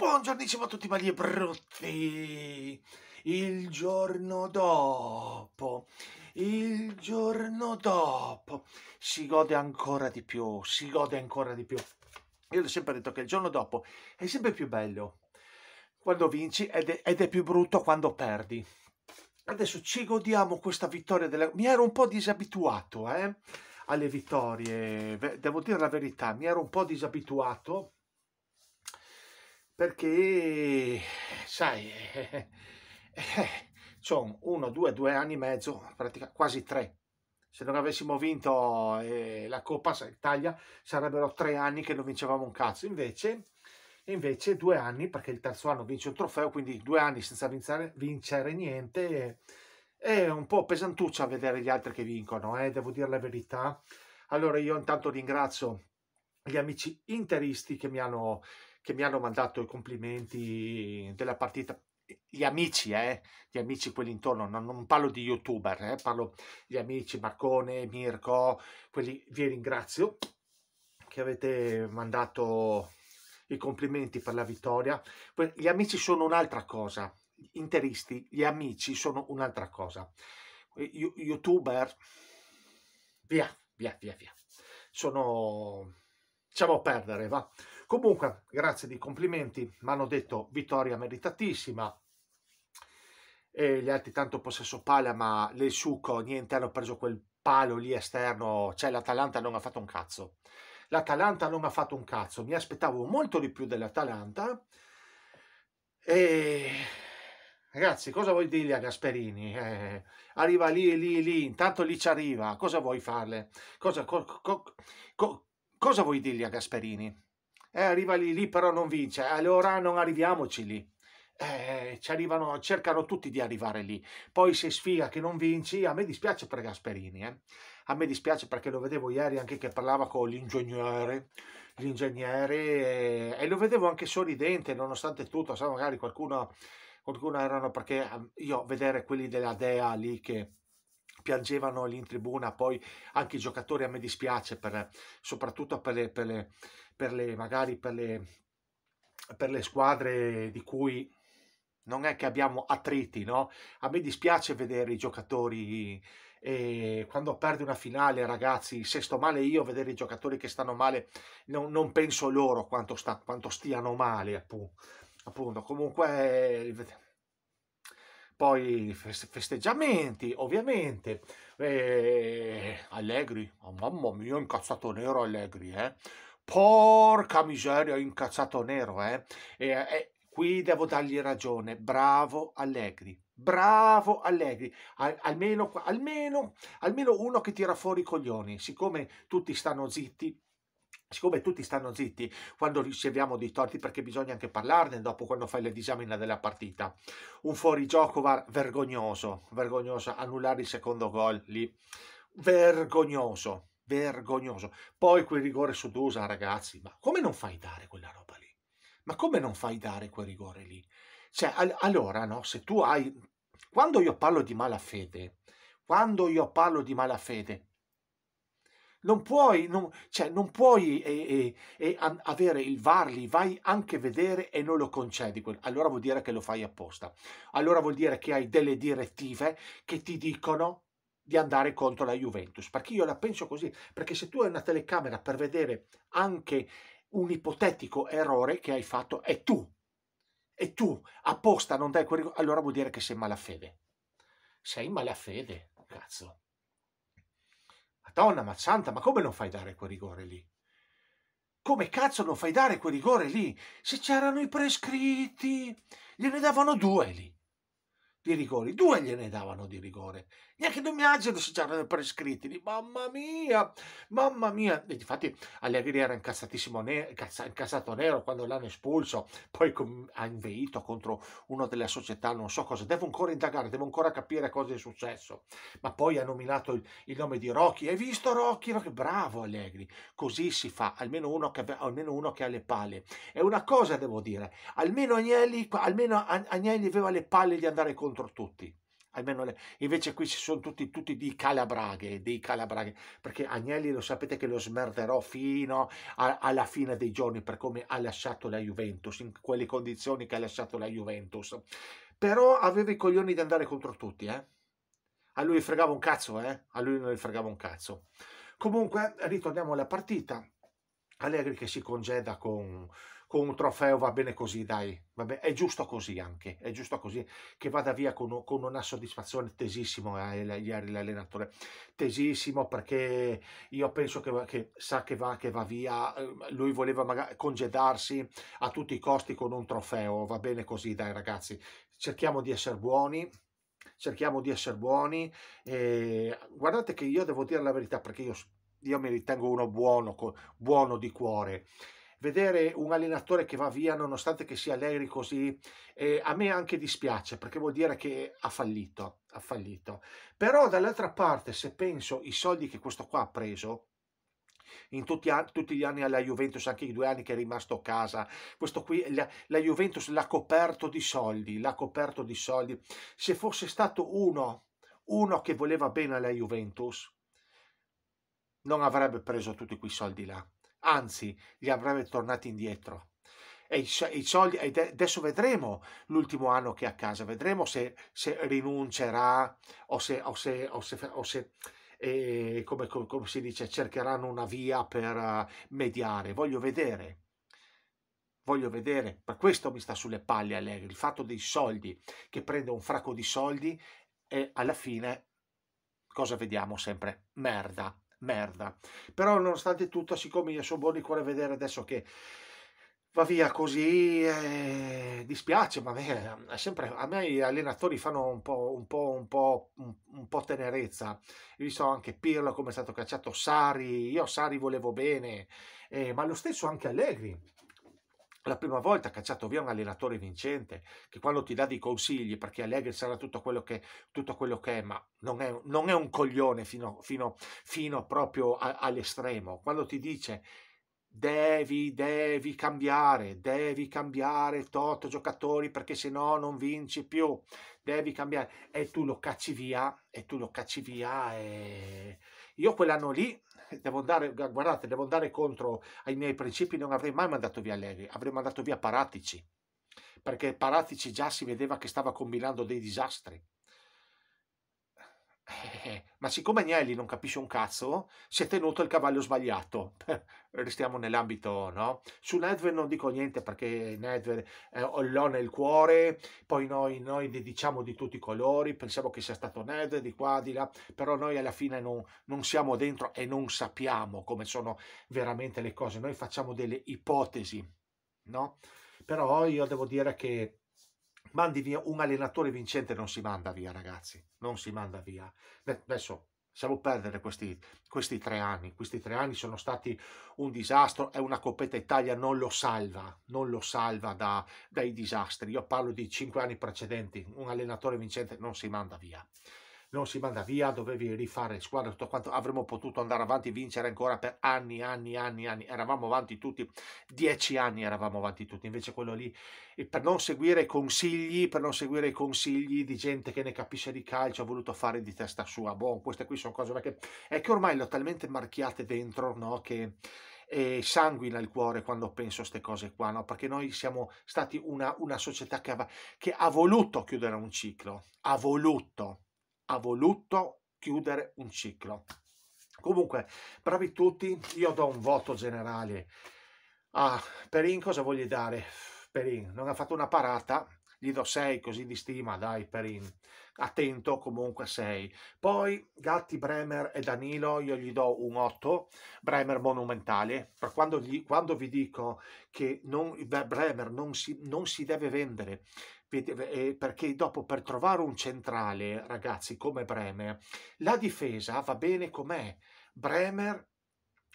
Buongiornissimo a tutti belli brutti! Il giorno dopo, il giorno dopo, si gode ancora di più, si gode ancora di più. Io ho sempre detto che il giorno dopo è sempre più bello quando vinci ed è, ed è più brutto quando perdi. Adesso ci godiamo questa vittoria. Della... Mi ero un po' disabituato eh, alle vittorie, devo dire la verità, mi ero un po' disabituato perché, sai, eh, eh, sono uno, due, due anni e mezzo, pratica, quasi tre. Se non avessimo vinto eh, la Coppa Italia sarebbero tre anni che non vincevamo un cazzo. Invece, invece due anni, perché il terzo anno vince un trofeo, quindi due anni senza vincere, vincere niente. È un po' pesantuccia vedere gli altri che vincono, eh, devo dire la verità. Allora io intanto ringrazio gli amici interisti che mi hanno che mi hanno mandato i complimenti della partita gli amici, eh, gli amici quelli intorno, non, non parlo di youtuber, eh, parlo gli amici Marcone, Mirko, quelli vi ringrazio che avete mandato i complimenti per la vittoria. Gli amici sono un'altra cosa, interisti, gli amici sono un'altra cosa. Youtuber, via, via, via, via. Sono, facciamo perdere, va. Comunque, grazie di complimenti, mi hanno detto vittoria meritatissima. E gli altri tanto possesso palla, ma le succo, niente, hanno preso quel palo lì esterno, cioè l'Atalanta non ha fatto un cazzo. L'Atalanta non ha fatto un cazzo, mi aspettavo molto di più dell'Atalanta. E ragazzi, cosa vuoi dirgli a Gasperini? Eh, arriva lì, lì, lì, intanto lì ci arriva, cosa vuoi farle? Cosa, co, co, co, cosa vuoi dirgli a Gasperini? eh, arriva lì, lì però non vince, allora non arriviamoci lì. Eh, ci arrivano, cercano tutti di arrivare lì. Poi se sfiga che non vinci, a me dispiace per Gasperini, eh. a me dispiace perché lo vedevo ieri anche che parlava con l'ingegnere, l'ingegnere e, lo vedevo anche sorridente nonostante tutto, sai magari qualcuno, qualcuno erano perché ehm, io vedere quelli della DEA lì che piangevano lì in tribuna, poi anche i giocatori a me dispiace, per, soprattutto per le, per le, per le magari per le, per le squadre di cui non è che abbiamo attriti, no? A me dispiace vedere i giocatori e quando perde una finale, ragazzi, se sto male io, vedere i giocatori che stanno male, non, non penso loro quanto, sta, quanto stiano male, appunto. appunto. Comunque eh, poi festeggiamenti, ovviamente, e... Eh, Allegri, oh, mamma mia, incazzato nero Allegri, eh? porca miseria, incazzato nero, eh? E, e, eh, qui devo dargli ragione, bravo Allegri, bravo Allegri, almeno, almeno, almeno uno che tira fuori i coglioni, siccome tutti stanno zitti, Siccome tutti stanno zitti quando riceviamo dei torti, perché bisogna anche parlarne dopo quando fai la disamina della partita, un fuorigioco var vergognoso, vergognoso, annullare il secondo gol lì, vergognoso, vergognoso. Poi quel rigore su Dusa, ragazzi, ma come non fai dare quella roba lì? Ma come non fai dare quel rigore lì? Cioè, al allora, no, se tu hai... Quando io parlo di malafede, quando io parlo di malafede, non puoi, non, cioè, non puoi eh, eh, eh avere il varli, vai anche a vedere e non lo concedi. Allora vuol dire che lo fai apposta. Allora vuol dire che hai delle direttive che ti dicono di andare contro la Juventus. Perché io la penso così, perché se tu hai una telecamera per vedere anche un ipotetico errore che hai fatto, e tu, e tu apposta non dai quel allora vuol dire che sei in malafede. Sei in malafede, cazzo. Madonna, ma santa, ma come non fai dare quel rigore lì? Come cazzo non fai dare quel rigore lì? Se c'erano i prescritti, gliene davano due lì di rigori, due gliene davano di rigore neanche Don Biagio adesso c'erano per iscritti mamma mia, mamma mia. E infatti Allegri era incassatissimo, ne- incassato nero quando l'hanno espulso, poi com- ha inveito contro una delle società, non so cosa, devo ancora indagare, devo ancora capire cosa è successo. Ma poi ha nominato il, il nome di Rocky, hai visto Rocky? Rocky? Bravo Allegri, così si fa, almeno uno, che, almeno uno che ha le palle. È una cosa devo dire, almeno Agnelli, almeno Agnelli aveva le palle di andare contro tutti almeno le... invece qui ci sono tutti, tutti dei calabraghe, dei calabraghe, perché Agnelli lo sapete che lo smerderò fino a, alla fine dei giorni per come ha lasciato la Juventus, in quelle condizioni che ha lasciato la Juventus. Però aveva i coglioni di andare contro tutti, eh? A lui fregava un cazzo, eh? A lui non gli fregava un cazzo. Comunque, ritorniamo alla partita. Allegri che si congeda con, con, un trofeo, va bene così, dai, Vabbè, è giusto così anche, è giusto così che vada via con, con una soddisfazione tesissimo eh, ieri l'allenatore, tesissimo perché io penso che, che sa che va, che va, via, eh, lui voleva magari congedarsi a tutti i costi con un trofeo, va bene così, dai ragazzi, cerchiamo di essere buoni. Cerchiamo di essere buoni. E guardate che io devo dire la verità perché io io mi ritengo uno buono, buono di cuore. Vedere un allenatore che va via nonostante che sia Allegri così, eh, a me anche dispiace perché vuol dire che ha fallito, ha fallito. Però dall'altra parte se penso i soldi che questo qua ha preso, in tutti, tutti, gli anni alla Juventus, anche i due anni che è rimasto a casa. Questo qui, la, la Juventus l'ha coperto di soldi, l'ha coperto di soldi. Se fosse stato uno, uno che voleva bene alla Juventus, non avrebbe preso tutti quei soldi là, anzi li avrebbe tornati indietro. E i, soldi, adesso vedremo l'ultimo anno che è a casa, vedremo se, se rinuncerà o se, o se, o se, o se eh, come, come, come, si dice, cercheranno una via per eh, mediare. Voglio vedere. Voglio vedere, per questo mi sta sulle palle Allegri, il fatto dei soldi, che prende un fracco di soldi e alla fine cosa vediamo sempre? Merda merda. Però nonostante tutto, siccome io sono buon di cuore vedere adesso che va via così, eh, dispiace, ma a me, sempre, a me gli allenatori fanno un po', un po', un po', un, un po tenerezza. Io so anche Pirlo come è stato cacciato, Sari, io Sari volevo bene, eh, ma lo stesso anche Allegri la prima volta ha cacciato via un allenatore vincente, che quando ti dà dei consigli, perché Allegri sarà tutto quello che, tutto quello che è, ma non è, non è un coglione fino, fino, fino proprio a, all'estremo, quando ti dice devi, devi cambiare, devi cambiare tot giocatori perché se no non vinci più, devi cambiare, e tu lo cacci via, e tu lo cacci via, e io quell'anno lì devo andare, guardate, devo andare contro ai miei principi, non avrei mai mandato via Allegri, avrei mandato via Paratici, perché Paratici già si vedeva che stava combinando dei disastri. Eh, ma siccome Agnelli non capisce un cazzo, si è tenuto il cavallo sbagliato. Restiamo nell'ambito, no? Su Nedved non dico niente perché Nedved eh, l'ho nel cuore, poi noi, noi ne diciamo di tutti i colori, pensiamo che sia stato Nedved di qua, di là, però noi alla fine non, non siamo dentro e non sappiamo come sono veramente le cose. Noi facciamo delle ipotesi, no? Però io devo dire che mandi via un allenatore vincente non si manda via ragazzi non si manda via adesso siamo perdere questi, questi tre anni questi tre anni sono stati un disastro è una coppetta Italia non lo salva non lo salva da, dai disastri io parlo di cinque anni precedenti un allenatore vincente non si manda via non si manda via, dovevi rifare squadra, tutto quanto, avremmo potuto andare avanti vincere ancora per anni, anni, anni, anni, eravamo avanti tutti, dieci anni eravamo avanti tutti, invece quello lì, per non seguire consigli, per non seguire i consigli di gente che ne capisce di calcio, ha voluto fare di testa sua, boh, queste qui sono cose, perché è che ormai l'ho talmente marchiate dentro, no, che e sanguina il cuore quando penso a queste cose qua, no? perché noi siamo stati una, una società che, aveva, che ha voluto chiudere un ciclo, ha voluto, ha voluto chiudere un ciclo. Comunque, bravi tutti, io do un voto generale a Perin, cosa voglio dare? Perin, non ha fatto una parata, gli do 6 così di stima, dai Perin, attento comunque 6. Poi Gatti, Bremer e Danilo io gli do un 8, Bremer monumentale, per quando, gli, quando vi dico che non, Bremer non si, non si deve vendere eh, perché dopo per trovare un centrale, ragazzi, come Bremer, la difesa va bene com'è. Bremer,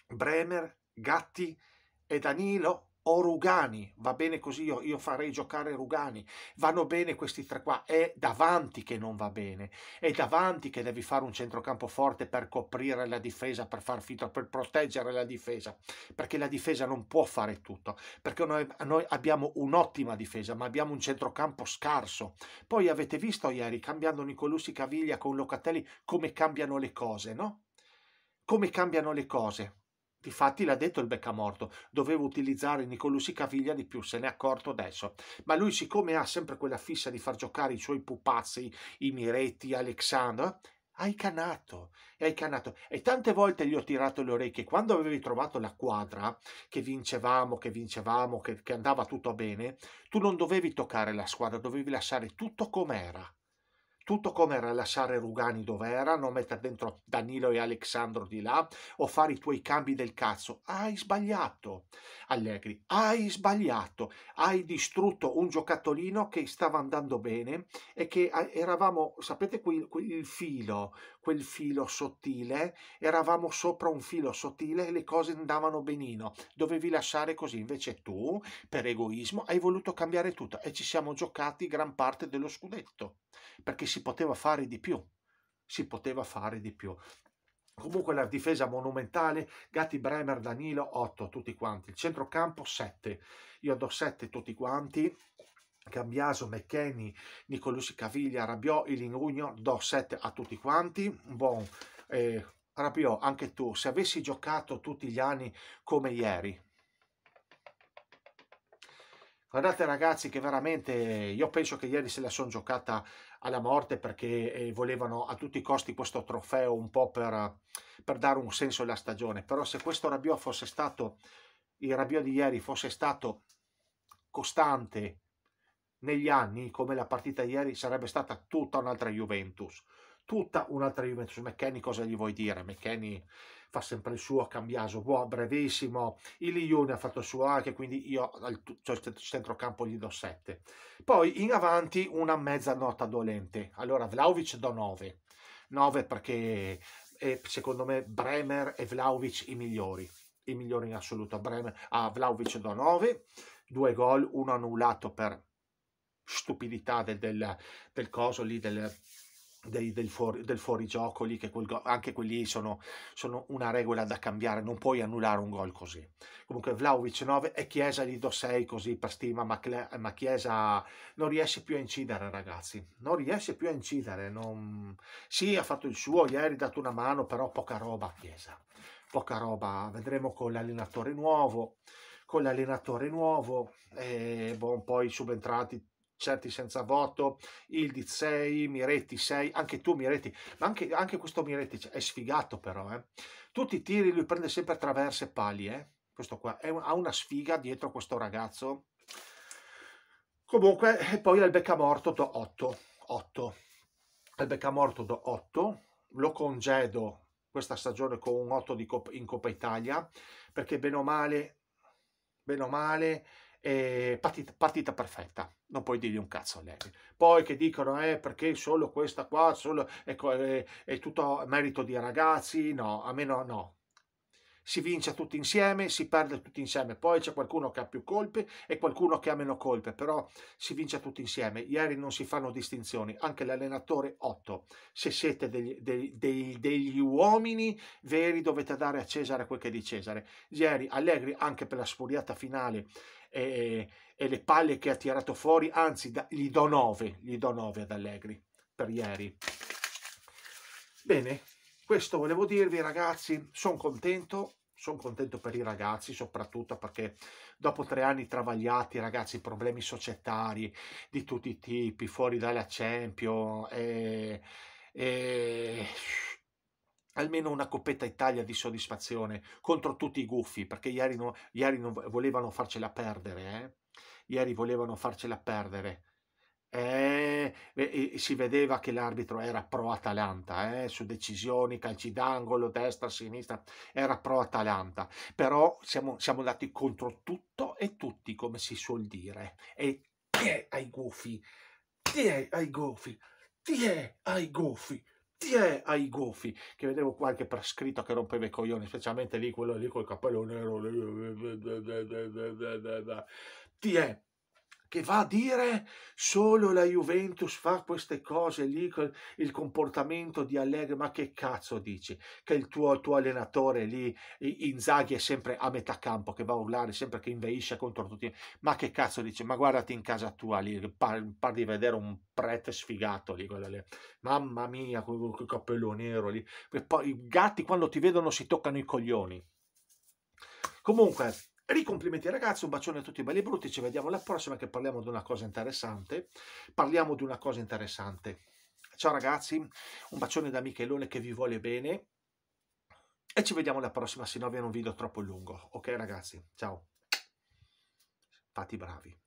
Bremer, Gatti e Danilo o Rugani, va bene così, io, io, farei giocare Rugani, vanno bene questi tre qua, è davanti che non va bene, è davanti che devi fare un centrocampo forte per coprire la difesa, per far fitto, per proteggere la difesa, perché la difesa non può fare tutto, perché noi, noi abbiamo un'ottima difesa, ma abbiamo un centrocampo scarso. Poi avete visto ieri, cambiando Nicolussi Caviglia con Locatelli, come cambiano le cose, no? Come cambiano le cose Difatti l'ha detto il beccamorto, dovevo utilizzare Nicolussi Caviglia di più, se ne è accorto adesso. Ma lui siccome ha sempre quella fissa di far giocare i suoi pupazzi, i Miretti, Alexandra, hai canato, hai canato. E tante volte gli ho tirato le orecchie. Quando avevi trovato la quadra, che vincevamo, che vincevamo, che, che andava tutto bene, tu non dovevi toccare la squadra, dovevi lasciare tutto com'era tutto come rilasciare Rugani dove erano, mettere dentro Danilo e Alexandro di là o fare i tuoi cambi del cazzo. Hai sbagliato, Allegri, hai sbagliato, hai distrutto un giocattolino che stava andando bene e che eh, eravamo, sapete, qui il filo, quel filo sottile, eravamo sopra un filo sottile e le cose andavano benino, dovevi lasciare così, invece tu, per egoismo, hai voluto cambiare tutto e ci siamo giocati gran parte dello scudetto, perché si poteva fare di più, si poteva fare di più. Comunque la difesa monumentale, Gatti Bremer, Danilo 8 tutti quanti, il centrocampo 7, io do 7 tutti quanti, Cambiaso, McKenny, Nicolussi Caviglia, Rabiò, Ilin Junior, do 7 a tutti quanti. Buon eh, Rabiò, anche tu, se avessi giocato tutti gli anni come ieri. Guardate ragazzi che veramente io penso che ieri se la sono giocata alla morte perché eh, volevano a tutti i costi questo trofeo un po' per, per dare un senso alla stagione. Però se questo Rabiò fosse stato, il Rabiò di ieri fosse stato costante, negli anni, come la partita ieri, sarebbe stata tutta un'altra Juventus. Tutta un'altra Juventus. McKenny cosa gli vuoi dire? McKenny fa sempre il suo a cambiaso, buono, brevissimo. Il Ione ha fatto il suo anche, quindi io al cioè, centrocampo gli do 7. Poi in avanti una mezza nota dolente. Allora Vlaovic do 9. 9 perché è, secondo me Bremer e Vlaovic i migliori. I migliori in assoluto. Bremer, a ah, Vlaovic do 9. Due gol, uno annullato per stupidità del, del, del coso lì, del, del, del, fuori, del, fuorigioco lì, che quel go- anche quelli sono, sono, una regola da cambiare, non puoi annullare un gol così. Comunque Vlaovic 9 e Chiesa gli do 6 così per stima, ma, ma, Chiesa non riesce più a incidere ragazzi, non riesce più a incidere. Non... Sì, ha fatto il suo, ieri ha dato una mano, però poca roba a Chiesa, poca roba. Vedremo con l'allenatore nuovo, con l'allenatore nuovo, e bon, poi subentrati certi senza voto, Ildi 6, Miretti 6, anche tu Miretti, ma anche, anche questo Miretti è sfigato però, eh. tutti i tiri lui prende sempre attraverso e pali, eh. questo qua un, ha una sfiga dietro questo ragazzo, comunque e poi al beccamorto do 8, 8, al beccamorto do 8, lo congedo questa stagione con un 8 Cop in Coppa Italia, perché bene o male, bene o male, eh, partita, partita, perfetta, non puoi dirgli un cazzo a lei. Poi che dicono, eh, perché solo questa qua, solo, ecco, eh, è tutto merito di ragazzi, no, a me no, no, si vince tutti insieme, si perde tutti insieme, poi c'è qualcuno che ha più colpe e qualcuno che ha meno colpe, però si vince tutti insieme. Ieri non si fanno distinzioni, anche l'allenatore 8. Se siete degli, dei, dei, degli uomini veri dovete dare a Cesare quel che è di Cesare. Ieri Allegri anche per la sfuriata finale e, e le palle che ha tirato fuori, anzi da, gli do 9, gli do 9 ad Allegri per ieri. Bene, questo volevo dirvi ragazzi, sono contento, sono contento per i ragazzi soprattutto perché dopo tre anni travagliati ragazzi problemi societari di tutti i tipi, fuori dalla Champions, eh, eh, almeno una coppetta Italia di soddisfazione contro tutti i guffi perché ieri, no, ieri non volevano farcela perdere, eh? ieri volevano farcela perdere eh, eh, si vedeva che l'arbitro era pro Atalanta eh, su decisioni, calci d'angolo, destra, sinistra, era pro Atalanta, però siamo, siamo andati contro tutto e tutti come si suol dire e tie ai gufi, tie ai gufi, tie ai gufi ti è ai gofi che vedevo qualche prescritto che rompeva i coglioni specialmente lì quello lì col cappello nero ti che va a dire solo la Juventus fa queste cose lì, il comportamento di Allegri, ma che cazzo dici? Che il tuo, tuo, allenatore lì, Inzaghi, è sempre a metà campo, che va a urlare, sempre che inveisce contro tutti. Ma che cazzo dici? Ma guardati in casa tua lì, par, par di vedere un prete sfigato lì, lì. Mamma mia, quel, quel cappello nero lì. E poi i gatti quando ti vedono si toccano i coglioni. Comunque, Ricomplimenti ragazzi, un bacione a tutti belli e brutti, ci vediamo alla prossima che parliamo di una cosa interessante. Parliamo di una cosa interessante. Ciao ragazzi, un bacione da Michelone che vi vuole bene e ci vediamo alla prossima, se no viene un video troppo lungo. Ok ragazzi, ciao. Fatti bravi.